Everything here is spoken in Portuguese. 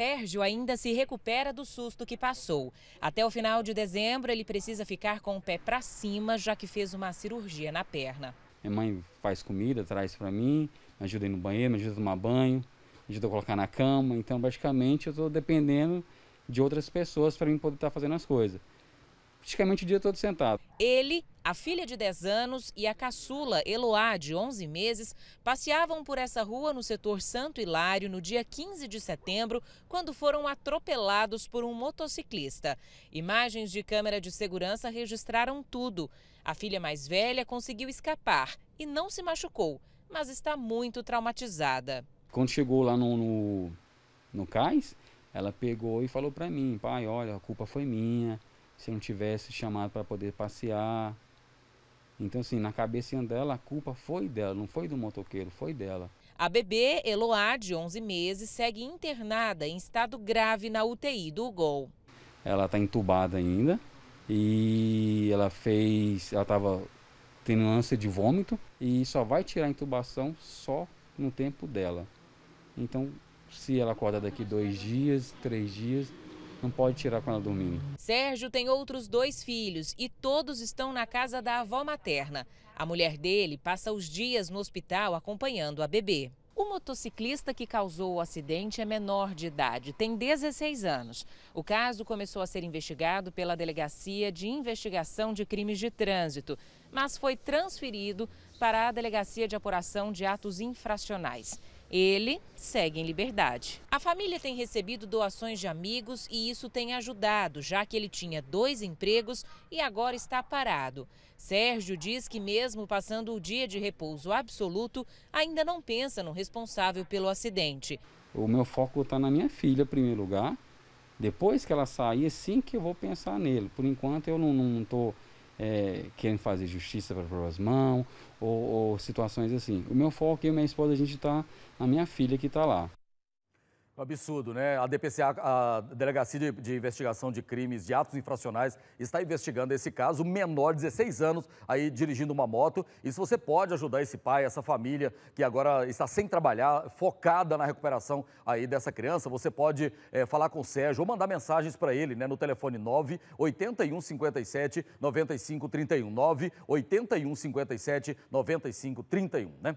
Sérgio ainda se recupera do susto que passou. Até o final de dezembro, ele precisa ficar com o pé para cima, já que fez uma cirurgia na perna. Minha mãe faz comida, traz para mim, me ajuda a ir no banheiro, me ajuda a tomar banho, me ajuda a colocar na cama. Então, basicamente, eu estou dependendo de outras pessoas para mim poder estar tá fazendo as coisas. Praticamente o dia todo sentado. Ele a filha de 10 anos e a caçula Eloá, de 11 meses, passeavam por essa rua no setor Santo Hilário no dia 15 de setembro, quando foram atropelados por um motociclista. Imagens de câmera de segurança registraram tudo. A filha mais velha conseguiu escapar e não se machucou, mas está muito traumatizada. Quando chegou lá no, no, no cais, ela pegou e falou para mim: pai, olha, a culpa foi minha. Se eu não tivesse chamado para poder passear, então, assim, na cabecinha dela, a culpa foi dela, não foi do motoqueiro, foi dela. A bebê Eloá, de 11 meses, segue internada em estado grave na UTI do UGOL. Ela está entubada ainda e ela fez, ela estava tendo ânsia de vômito e só vai tirar a intubação só no tempo dela. Então, se ela acordar daqui dois dias, três dias, não pode tirar quando ela dormindo. Sérgio tem outros dois filhos e todos estão na casa da avó materna. A mulher dele passa os dias no hospital acompanhando a bebê. O motociclista que causou o acidente é menor de idade, tem 16 anos. O caso começou a ser investigado pela Delegacia de Investigação de Crimes de Trânsito, mas foi transferido para a Delegacia de Apuração de Atos Infracionais. Ele segue em liberdade. A família tem recebido doações de amigos e isso tem ajudado, já que ele tinha dois empregos e agora está parado. Sérgio diz que, mesmo passando o dia de repouso absoluto, ainda não pensa no responsável pelo acidente. O meu foco está na minha filha, em primeiro lugar. Depois que ela sair, sim que eu vou pensar nele. Por enquanto, eu não estou. Tô é, querem fazer justiça para as mãos, ou, ou situações assim. O meu foco e a minha esposa, a gente está na minha filha que está lá. Um absurdo, né? A DPCA, a Delegacia de, de, Investigação de Crimes de Atos Infracionais, está investigando esse caso, menor, 16 anos, aí dirigindo uma moto. E se você pode ajudar esse pai, essa família que agora está sem trabalhar, focada na recuperação aí dessa criança, você pode é, falar com o Sérgio ou mandar mensagens para ele, né? No telefone 9 81 57 95 31. 57 95 né?